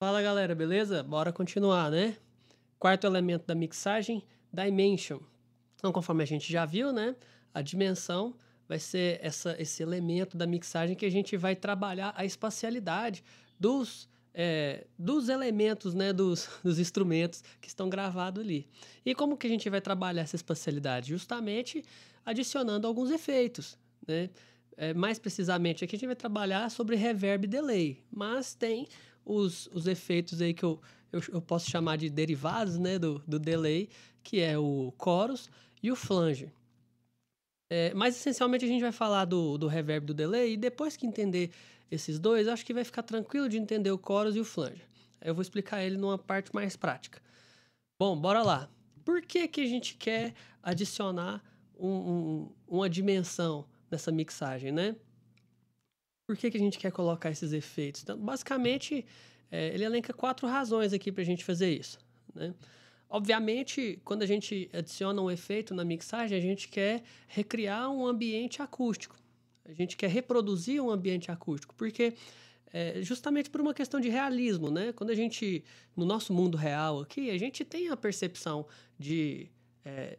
Fala galera, beleza? Bora continuar, né? Quarto elemento da mixagem, dimension. Então, conforme a gente já viu, né? A dimensão vai ser essa, esse elemento da mixagem que a gente vai trabalhar a espacialidade dos, é, dos elementos, né? Dos, dos instrumentos que estão gravados ali. E como que a gente vai trabalhar essa espacialidade? Justamente adicionando alguns efeitos, né? É, mais precisamente aqui a gente vai trabalhar sobre reverb e delay, mas tem os, os efeitos aí que eu, eu, eu posso chamar de derivados né, do, do delay, que é o chorus e o flange. É, mas essencialmente a gente vai falar do, do reverb do delay e depois que entender esses dois, acho que vai ficar tranquilo de entender o chorus e o flange. Eu vou explicar ele numa parte mais prática. Bom, bora lá. Por que, que a gente quer adicionar um, um, uma dimensão nessa mixagem, né? Por que, que a gente quer colocar esses efeitos? Então, basicamente, é, ele elenca quatro razões aqui para a gente fazer isso. Né? Obviamente, quando a gente adiciona um efeito na mixagem, a gente quer recriar um ambiente acústico. A gente quer reproduzir um ambiente acústico, porque é, justamente por uma questão de realismo, né? Quando a gente, no nosso mundo real aqui, a gente tem a percepção de, é,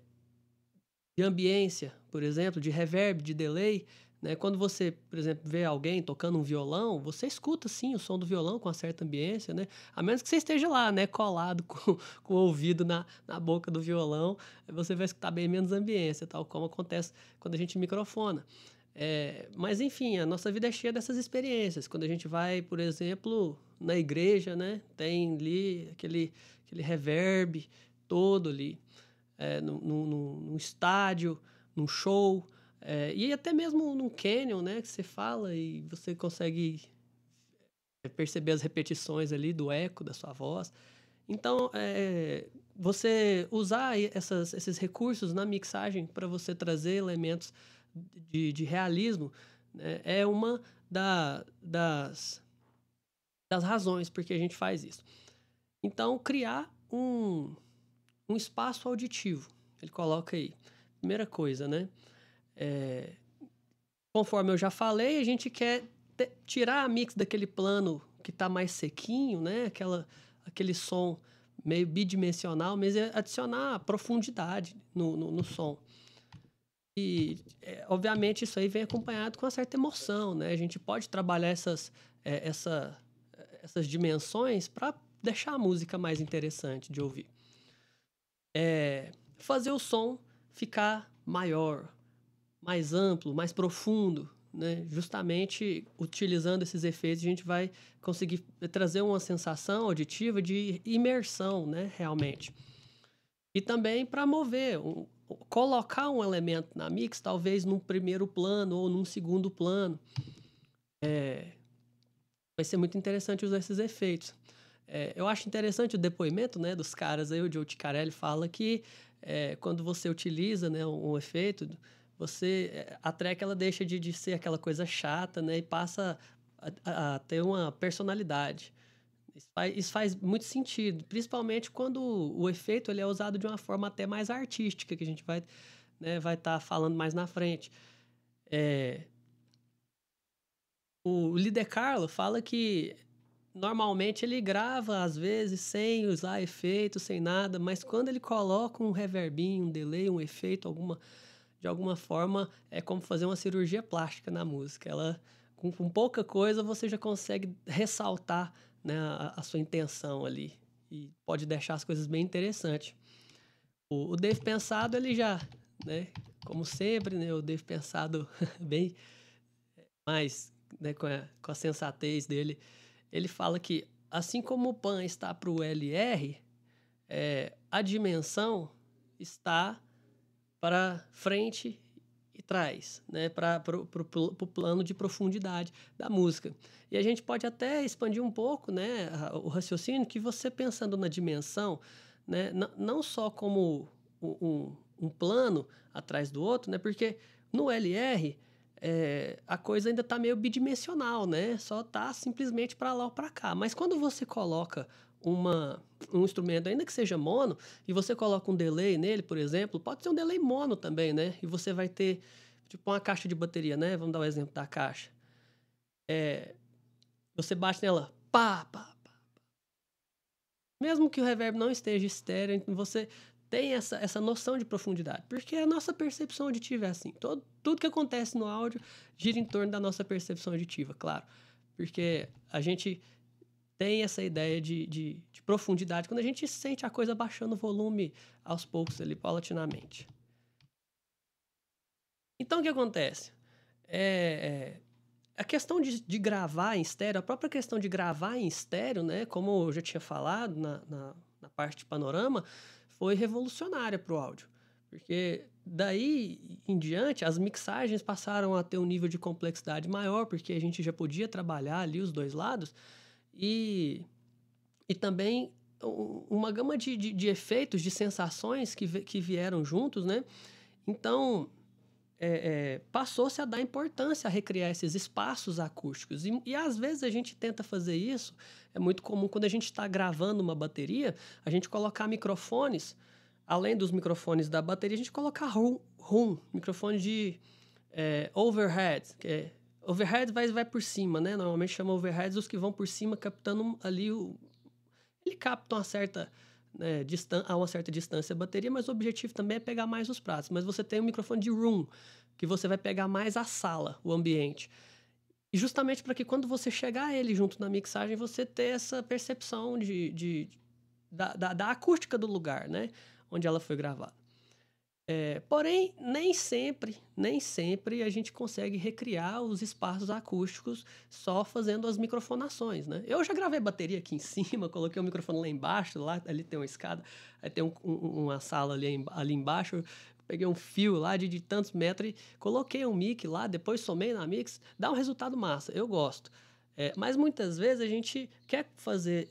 de ambiência, por exemplo, de reverb, de delay, né? Quando você, por exemplo, vê alguém tocando um violão, você escuta sim o som do violão com uma certa ambiência, né? A menos que você esteja lá, né, colado com, com o ouvido na, na boca do violão, você vai escutar bem menos ambiência, tal como acontece quando a gente microfona. É, mas enfim, a nossa vida é cheia dessas experiências. Quando a gente vai, por exemplo, na igreja, né, tem ali aquele, aquele reverb todo ali, é, num, num estádio, num show é, e até mesmo num canyon, né? Que você fala e você consegue perceber as repetições ali do eco da sua voz. Então, é, você usar essas, esses recursos na mixagem para você trazer elementos de, de realismo né, é uma da, das, das razões porque a gente faz isso. Então, criar um, um espaço auditivo. Ele coloca aí. Primeira coisa, né? É, conforme eu já falei, a gente quer tirar a mix daquele plano que está mais sequinho, né? Aquela, aquele som meio bidimensional, mas é adicionar profundidade no, no, no som. E, é, obviamente, isso aí vem acompanhado com uma certa emoção, né? A gente pode trabalhar essas, é, essa, essas dimensões para deixar a música mais interessante de ouvir. É, fazer o som ficar maior, mais amplo, mais profundo, né? Justamente utilizando esses efeitos, a gente vai conseguir trazer uma sensação auditiva de imersão, né? Realmente. E também para mover, um, colocar um elemento na mix, talvez num primeiro plano ou num segundo plano. É, vai ser muito interessante usar esses efeitos. É, eu acho interessante o depoimento né, dos caras aí, o Joe Ticarelli fala que é, quando você utiliza né, um efeito você eh, a track ela deixa de, de ser aquela coisa chata, né, e passa a, a ter uma personalidade. Isso faz, isso faz, muito sentido, principalmente quando o, o efeito ele é usado de uma forma até mais artística, que a gente vai né, vai estar tá falando mais na frente. É... O Líder Carlo fala que normalmente ele grava, às vezes, sem usar efeito, sem nada, mas quando ele coloca um reverbinho, um delay, um efeito, alguma de alguma forma, é como fazer uma cirurgia plástica na música. Ela, com, com pouca coisa, você já consegue ressaltar né, a, a, sua intenção ali e pode deixar as coisas bem interessantes. O, o Dave Pensado, ele já, né, como sempre, né, o Dave Pensado bem mais né, com, a, com a sensatez dele, ele fala que assim como o PAN está para o LR, é, a dimensão está para frente e trás, né, para o plano de profundidade da música. E a gente pode até expandir um pouco né, o raciocínio que você pensando na dimensão, né, não só como um, um plano atrás do outro, né, porque no LR é, a coisa ainda está meio bidimensional, né? Só está simplesmente para lá ou para cá. Mas quando você coloca uma, um instrumento, ainda que seja mono, e você coloca um delay nele, por exemplo, pode ser um delay mono também, né? E você vai ter, tipo, uma caixa de bateria, né? Vamos dar o um exemplo da caixa. É, você bate nela, pá, pá, pá, pá. Mesmo que o reverb não esteja estéreo, então você tem essa, essa noção de profundidade, porque a nossa percepção auditiva é assim. Todo, tudo que acontece no áudio gira em torno da nossa percepção auditiva, claro. Porque a gente tem essa ideia de, de, de, profundidade, quando a gente sente a coisa baixando o volume aos poucos ali, paulatinamente. Então, o que acontece? É, é, a questão de, de, gravar em estéreo, a própria questão de gravar em estéreo, né, como eu já tinha falado na, na, na parte de panorama, foi revolucionária para o áudio. Porque daí em diante as mixagens passaram a ter um nível de complexidade maior, porque a gente já podia trabalhar ali os dois lados. E, e também uma gama de, de, de efeitos, de sensações que, que vieram juntos, né? Então, é, é, passou-se a dar importância a recriar esses espaços acústicos. E, e, às vezes a gente tenta fazer isso. É muito comum quando a gente está gravando uma bateria, a gente colocar microfones, além dos microfones da bateria, a gente colocar room, room microfone de é, overhead, que é Overhead vai, vai por cima, né? Normalmente chama overheads os que vão por cima captando ali o... Ele capta uma certa... Né, distan a uma certa distância a bateria, mas o objetivo também é pegar mais os pratos. Mas você tem um microfone de room, que você vai pegar mais a sala, o ambiente. E justamente para que quando você chegar a ele junto na mixagem, você ter essa percepção de, de, de da, da, da, acústica do lugar, né? Onde ela foi gravada. É, porém, nem sempre, nem sempre a gente consegue recriar os espaços acústicos só fazendo as microfonações, né? Eu já gravei bateria aqui em cima, coloquei o um microfone lá embaixo, lá ali tem uma escada, aí tem um, um, uma sala ali, ali embaixo, peguei um fio lá de, de tantos metros e coloquei um mic lá, depois somei na mix, dá um resultado massa, eu gosto. É, mas muitas vezes a gente quer fazer,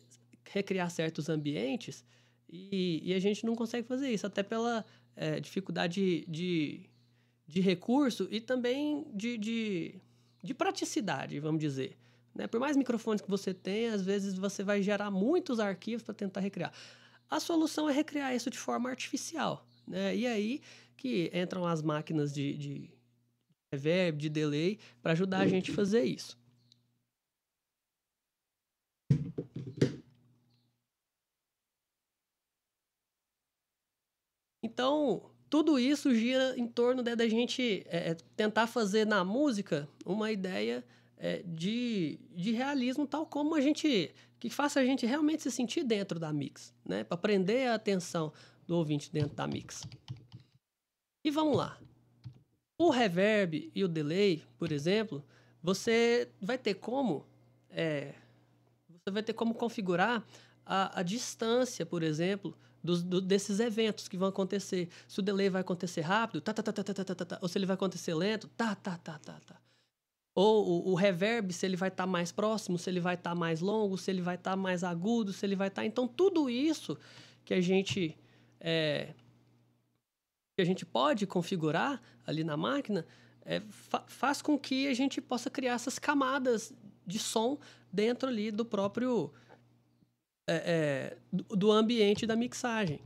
recriar certos ambientes e, e a gente não consegue fazer isso, até pela é, dificuldade de, de recurso e também de, de, de praticidade, vamos dizer. Né? Por mais microfones que você tenha, às vezes você vai gerar muitos arquivos para tentar recriar. A solução é recriar isso de forma artificial. Né? E aí que entram as máquinas de, de reverb, de delay, para ajudar a gente a fazer isso. Então, tudo isso gira em torno né, da gente é, é, tentar fazer na música uma ideia é, de, de realismo tal como a gente que faça a gente realmente se sentir dentro da mix, né? Para prender a atenção do ouvinte dentro da mix. E vamos lá. O reverb e o delay, por exemplo, você vai ter como é, você vai ter como configurar a, a distância, por exemplo, dos, do, desses eventos que vão acontecer. Se o delay vai acontecer rápido, tá, tá, tá, tá, tá, tá, tá, tá. ou se ele vai acontecer lento, tá, tá, tá, tá, tá. Ou o, o reverb, se ele vai estar tá mais próximo, se ele vai estar tá mais longo, se ele vai estar tá mais agudo, se ele vai estar. Então, tudo isso que a gente. É, que a gente pode configurar ali na máquina é, fa faz com que a gente possa criar essas camadas de som dentro ali do próprio é, é do ambiente da mixagem.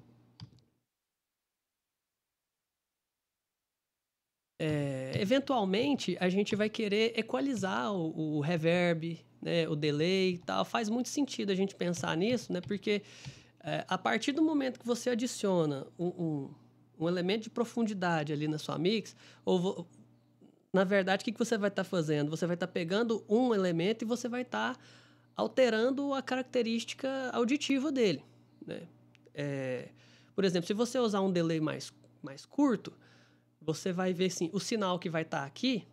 É, eventualmente a gente vai querer equalizar o, o reverb, né, o delay e tal. Faz muito sentido a gente pensar nisso, né, porque é, a partir do momento que você adiciona um, um, um, elemento de profundidade ali na sua mix, ou vo, na verdade, o que, que você vai estar tá fazendo? Você vai estar tá pegando um elemento e você vai estar tá alterando a característica auditiva dele. Né? É, por exemplo, se você usar um delay mais, mais curto, você vai ver assim, o sinal que vai estar tá aqui,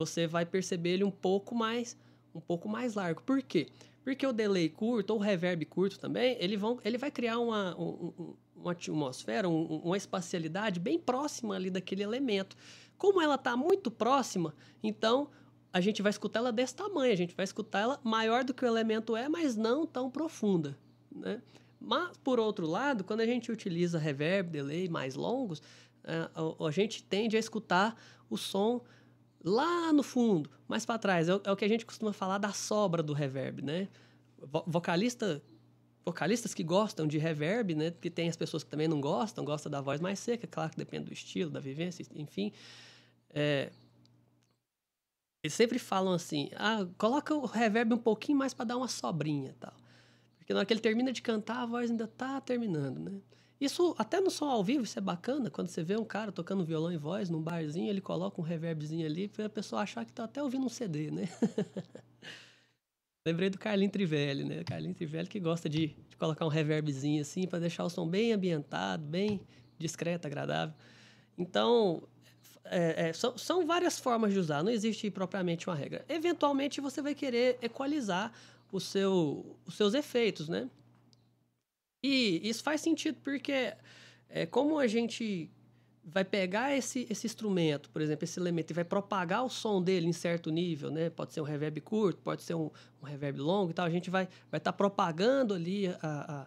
você vai perceber ele um pouco mais um pouco mais largo. Por quê? Porque o delay curto ou o reverb curto também, ele, vão, ele vai criar uma, um, uma atmosfera, um, uma espacialidade bem próxima ali daquele elemento. Como ela está muito próxima, então a gente vai escutar ela desse tamanho, a gente vai escutar ela maior do que o elemento é, mas não tão profunda, né? Mas, por outro lado, quando a gente utiliza reverb, delay mais longos, a, é, a gente tende a escutar o som lá no fundo, mais para trás. É o, é o, que a gente costuma falar da sobra do reverb, né? Vocalista, vocalistas que gostam de reverb, né? Porque tem as pessoas que também não gostam, gostam da voz mais seca, claro que depende do estilo, da vivência, enfim. É, eles sempre falam assim: ah, coloca o reverb um pouquinho mais para dar uma sobrinha tal. Porque na hora que ele termina de cantar, a voz ainda tá terminando, né? Isso até no som ao vivo, isso é bacana. Quando você vê um cara tocando violão e voz num barzinho, ele coloca um reverbzinho ali para a pessoa achar que tá até ouvindo um CD, né? Lembrei do Carlinho Trivelli, né? Carlinho Trivelli que gosta de, de colocar um reverbzinho assim para deixar o som bem ambientado, bem discreto, agradável. Então, é, é, são, são várias formas de usar, não existe propriamente uma regra. Eventualmente você vai querer equalizar o seu, os seus efeitos, né? E isso faz sentido porque é, como a gente vai pegar esse, esse instrumento, por exemplo, esse elemento, e vai propagar o som dele em certo nível, né? Pode ser um reverb curto, pode ser um, um reverb longo e tal. A gente vai estar vai tá propagando ali a, a,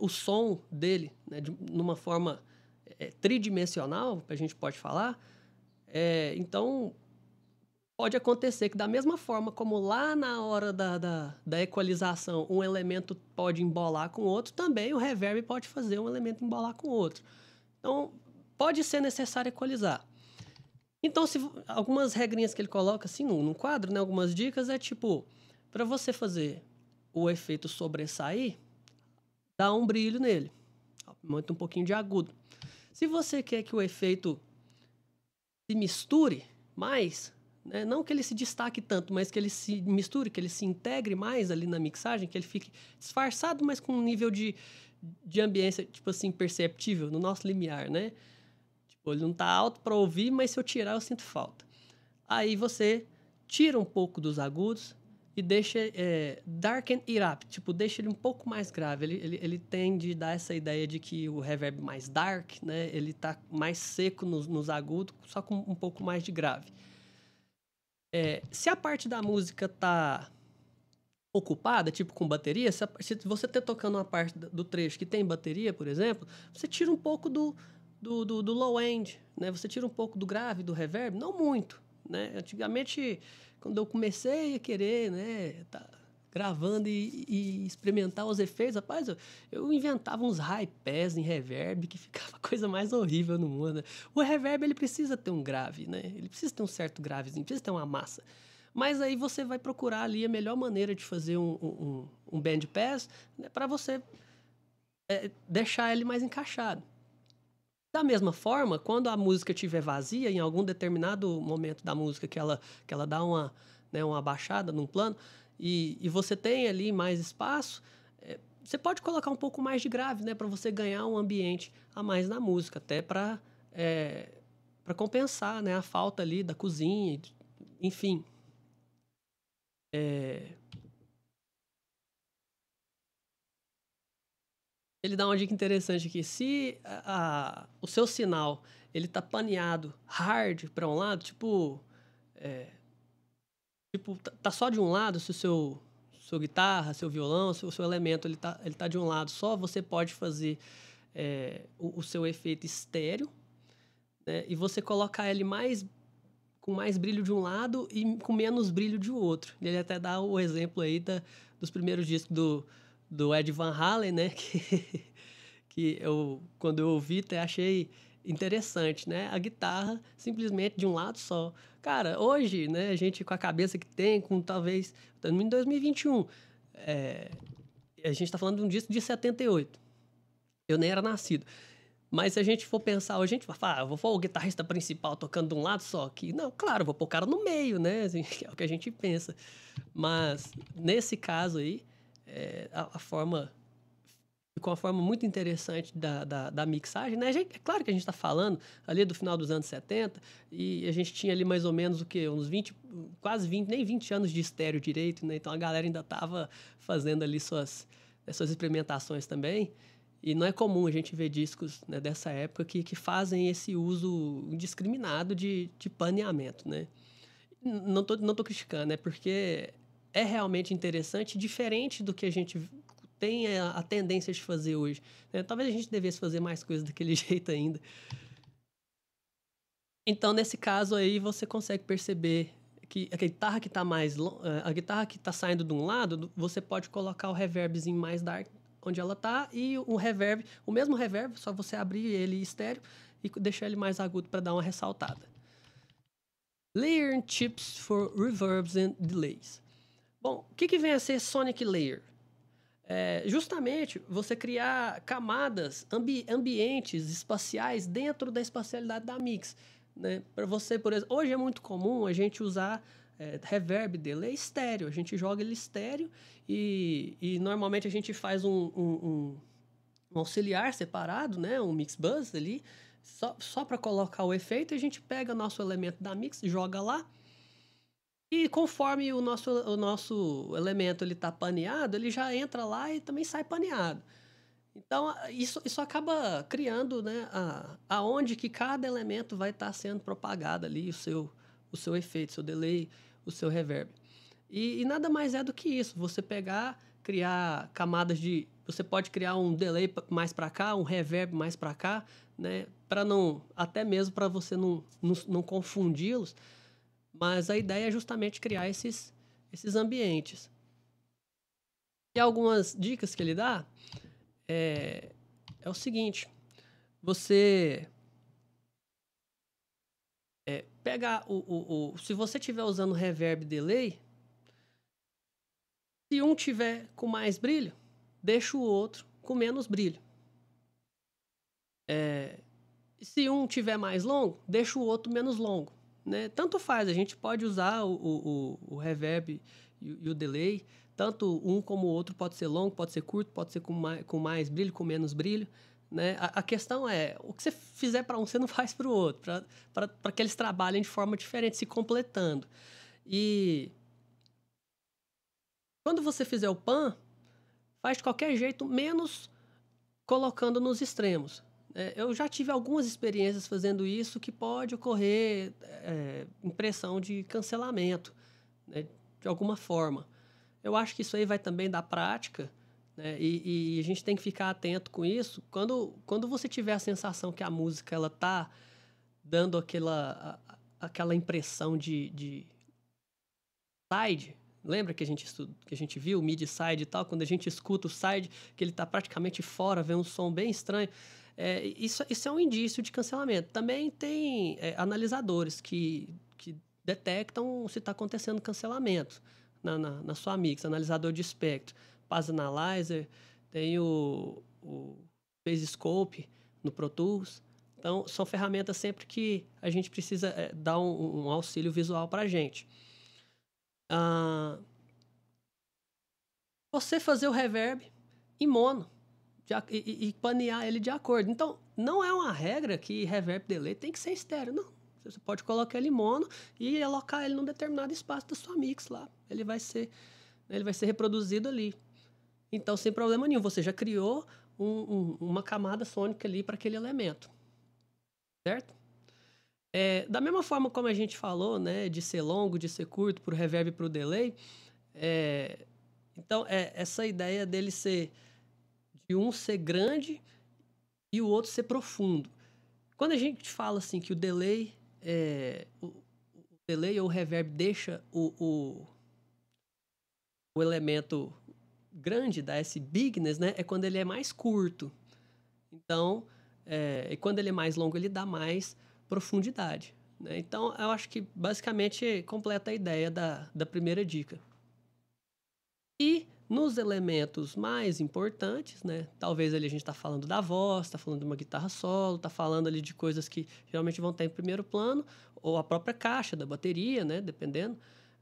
o som dele né? de, uma forma é, tridimensional, a gente pode falar, é, então pode acontecer que da mesma forma como lá na hora da, da, da equalização um elemento pode embolar com outro, também o reverb pode fazer um elemento embolar com outro. Então, pode ser necessário equalizar. Então, se, algumas regrinhas que ele coloca assim no, no quadro, né, algumas dicas, é tipo, para você fazer o efeito sobressair, dá um brilho nele. Muito um pouquinho de agudo. Se você quer que o efeito se misture mais, né, não que ele se destaque tanto, mas que ele se misture, que ele se integre mais ali na mixagem, que ele fique disfarçado, mas com um nível de, de ambiência, tipo assim, perceptível, no nosso limiar, né? Tipo, ele não tá alto para ouvir, mas se eu tirar, eu sinto falta. Aí você tira um pouco dos agudos, e deixa é, darken it up, tipo, deixa ele um pouco mais grave. Ele, ele, ele tende a dar essa ideia de que o reverb mais dark, né, ele tá mais seco nos, nos agudos, só com um pouco mais de grave. É, se a parte da música tá ocupada, tipo com bateria, se, a, se você tá tocando uma parte do trecho que tem bateria, por exemplo, você tira um pouco do, do, do, do low end, né, você tira um pouco do grave, do reverb, não muito, né? Antigamente quando eu comecei a querer, né, tá gravando e, e experimentar os efeitos, rapaz, eu, eu, inventava uns high pass em reverb que ficava a coisa mais horrível no mundo. Né? O reverb ele precisa ter um grave, né? Ele precisa ter um certo gravezinho, precisa ter uma massa. Mas aí você vai procurar ali a melhor maneira de fazer um, um, um band pass né, para você é, deixar ele mais encaixado. Da mesma forma, quando a música estiver vazia, em algum determinado momento da música que ela, que ela dá uma, né, uma baixada num plano, e, e você tem ali mais espaço, é, você pode colocar um pouco mais de grave, né, para você ganhar um ambiente a mais na música, até para é, para compensar né, a falta ali da cozinha, enfim. É, ele dá uma dica interessante aqui. Se a, a, o seu sinal ele tá paneado hard para um lado, tipo, é, tipo tá, tá, só de um lado, se o seu seu guitarra, seu violão, o seu elemento ele tá, ele tá de um lado só, você pode fazer é, o, o, seu efeito estéreo né, e você colocar ele mais com mais brilho de um lado e com menos brilho de outro. Ele até dá o exemplo aí da, dos primeiros discos do do Ed Van Halen, né? Que, que eu, quando eu ouvi, até achei interessante, né? A guitarra simplesmente de um lado só. Cara, hoje, né, a gente com a cabeça que tem, com talvez. Em 2021, é, a gente está falando de um disco de 78. Eu nem era nascido. Mas se a gente for pensar, a gente vai falar, ah, vou pôr o guitarrista principal tocando de um lado só aqui. Não, claro, vou pôr o cara no meio, né? é o que a gente pensa. Mas nesse caso aí, é, a, a, forma. Ficou uma forma muito interessante da, da, da mixagem, né? Gente, é claro que a gente está falando ali do final dos anos 70 e a gente tinha ali mais ou menos o que Uns 20, quase 20, nem 20 anos de estéreo direito, né? Então a galera ainda estava fazendo ali suas, eh, suas experimentações também. E não é comum a gente ver discos né, dessa época que, que fazem esse uso indiscriminado de, de paneamento, né? Não tô, não tô criticando, é né? porque é realmente interessante, diferente do que a gente tem a, a tendência de fazer hoje. Né? Talvez a gente devesse fazer mais coisas daquele jeito ainda. Então, nesse caso aí, você consegue perceber que a guitarra que está mais eh, a guitarra que está saindo de um lado, você pode colocar o reverbzinho mais dark onde ela está e o reverb, o mesmo reverb, só você abrir ele estéreo e deixar ele mais agudo para dar uma ressaltada. Layering chips for reverbs and delays. Bom, o que, que vem a ser Sonic Layer? É justamente você criar camadas, ambi ambientes espaciais dentro da espacialidade da Mix. Né? Para você, por exemplo, hoje é muito comum a gente usar é, reverb dele é estéreo, a gente joga ele estéreo e, e normalmente a gente faz um, um, um, auxiliar separado, né? um mix buzz ali, só, só para colocar o efeito, a gente pega nosso elemento da mix, joga lá, e conforme o nosso, o nosso elemento está paneado, ele já entra lá e também sai paneado. Então, isso, isso acaba criando né, a, aonde que cada elemento vai estar tá sendo propagado ali, o seu, o seu efeito, o seu delay, o seu reverb. E, e nada mais é do que isso, você pegar, criar camadas de... Você pode criar um delay mais para cá, um reverb mais para cá, né? Para não... Até mesmo para você não, não, não confundi-los, mas a ideia é justamente criar esses, esses ambientes. E algumas dicas que ele dá é, é o seguinte: você é, pega o, o, o. Se você estiver usando reverb delay, se um tiver com mais brilho, deixa o outro com menos brilho. É, se um tiver mais longo, deixa o outro menos longo né? Tanto faz, a gente pode usar o, o, o reverb e, e, o delay, tanto um como o outro, pode ser longo, pode ser curto, pode ser com mais, com mais brilho, com menos brilho, né? A, a questão é, o que você fizer para um, você não faz para o outro, para que eles trabalhem de forma diferente, se completando. E quando você fizer o pan, faz de qualquer jeito, menos colocando nos extremos. É, eu já tive algumas experiências fazendo isso que pode ocorrer é, impressão de cancelamento, né, de alguma forma. Eu acho que isso aí vai também da prática, né, e, e, a gente tem que ficar atento com isso. Quando, quando você tiver a sensação que a música ela está dando aquela, aquela impressão de, de side, Lembra que a gente estuda, que a gente viu o mid side e tal, quando a gente escuta o side que ele está praticamente fora, vem um som bem estranho. É, isso, isso é um indício de cancelamento. Também tem é, analisadores que, que detectam se está acontecendo cancelamento na, na, na, sua mix, analisador de espectro. Paz Analyzer, tem o, o Scope no Pro Tools. Então, são ferramentas sempre que a gente precisa é, dar um, um, auxílio visual para a gente. Ah, você fazer o reverb em mono de, e, e, panear ele de acordo. Então, não é uma regra que reverb delay tem que ser estéreo, não. Você pode colocar ele mono e alocar ele num determinado espaço da sua mix lá. Ele vai ser, ele vai ser reproduzido ali. Então, sem problema nenhum, você já criou um, um, uma camada sônica ali para aquele elemento. Certo? É, da mesma forma como a gente falou, né, de ser longo, de ser curto, para o reverb e para o delay, é, então é, essa ideia dele ser e um ser grande e o outro ser profundo. Quando a gente fala assim que o delay, é, o, o, delay ou o reverb deixa o, o, o elemento grande, dá esse bigness, né? É quando ele é mais curto. Então, é, e quando ele é mais longo, ele dá mais profundidade. Né? Então, eu acho que basicamente completa a ideia da, da primeira dica. E nos elementos mais importantes, né? Talvez ali a gente está falando da voz, está falando de uma guitarra solo, está falando ali de coisas que geralmente vão estar em primeiro plano, ou a própria caixa da bateria, né? Dependendo.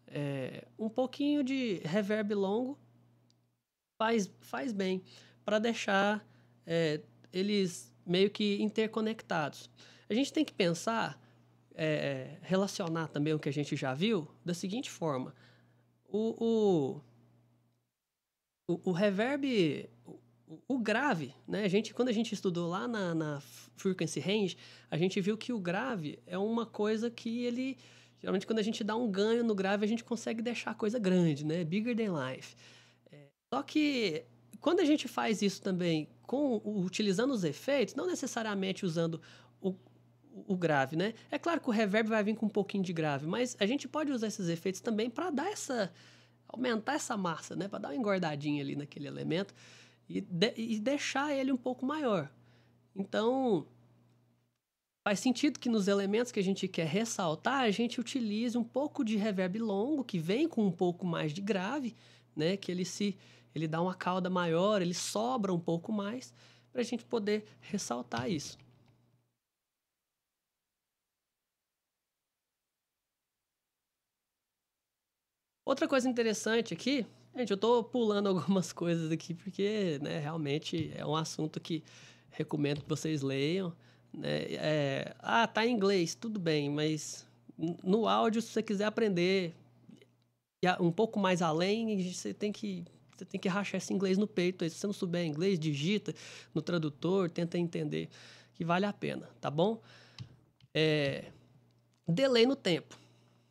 É, um pouquinho de reverb longo faz, faz bem para deixar é, eles meio que interconectados. A gente tem que pensar, é, relacionar também o que a gente já viu da seguinte forma: o, o o, reverb, o, o, grave, né? A gente, quando a gente estudou lá na, na frequency range, a gente viu que o grave é uma coisa que ele... Geralmente, quando a gente dá um ganho no grave, a gente consegue deixar a coisa grande, né? Bigger than life. É, só que quando a gente faz isso também com utilizando os efeitos, não necessariamente usando o, o grave, né? É claro que o reverb vai vir com um pouquinho de grave, mas a gente pode usar esses efeitos também para dar essa aumentar essa massa, né? Para dar uma engordadinha ali naquele elemento e, de, e deixar ele um pouco maior. Então, faz sentido que nos elementos que a gente quer ressaltar, a gente utilize um pouco de reverb longo, que vem com um pouco mais de grave, né? Que ele se ele dá uma cauda maior, ele sobra um pouco mais, para a gente poder ressaltar isso. Outra coisa interessante aqui, gente, eu estou pulando algumas coisas aqui porque, né, realmente é um assunto que recomendo que vocês leiam. Né? É, ah, tá em inglês, tudo bem, mas no áudio, se você quiser aprender um pouco mais além, você tem que você tem que rachar esse inglês no peito. se você não souber inglês, digita no tradutor, tenta entender, que vale a pena, tá bom? É, delay no tempo.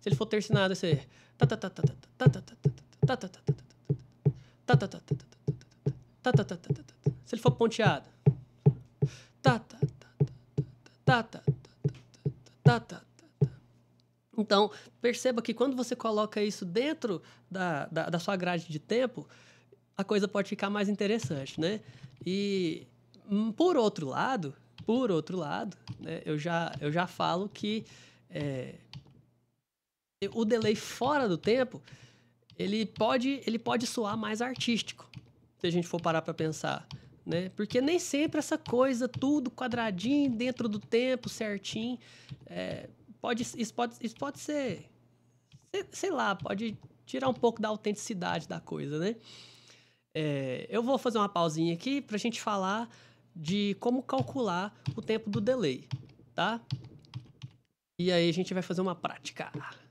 Se ele for tercinado, esse. Se ele for ponteado. Então, perceba que quando você coloca isso dentro da, da, da sua grade de tempo, a coisa pode ficar mais interessante, né? E, hum, por outro lado, por outro lado, né, eu, já, eu já falo que é, o delay fora do tempo ele pode, ele pode soar mais artístico, se a gente for parar para pensar. Né? Porque nem sempre essa coisa, tudo quadradinho, dentro do tempo, certinho, é, pode, isso, pode, isso pode ser, sei lá, pode tirar um pouco da autenticidade da coisa, né? É, eu vou fazer uma pausinha aqui para a gente falar de como calcular o tempo do delay, tá? E aí a gente vai fazer uma prática.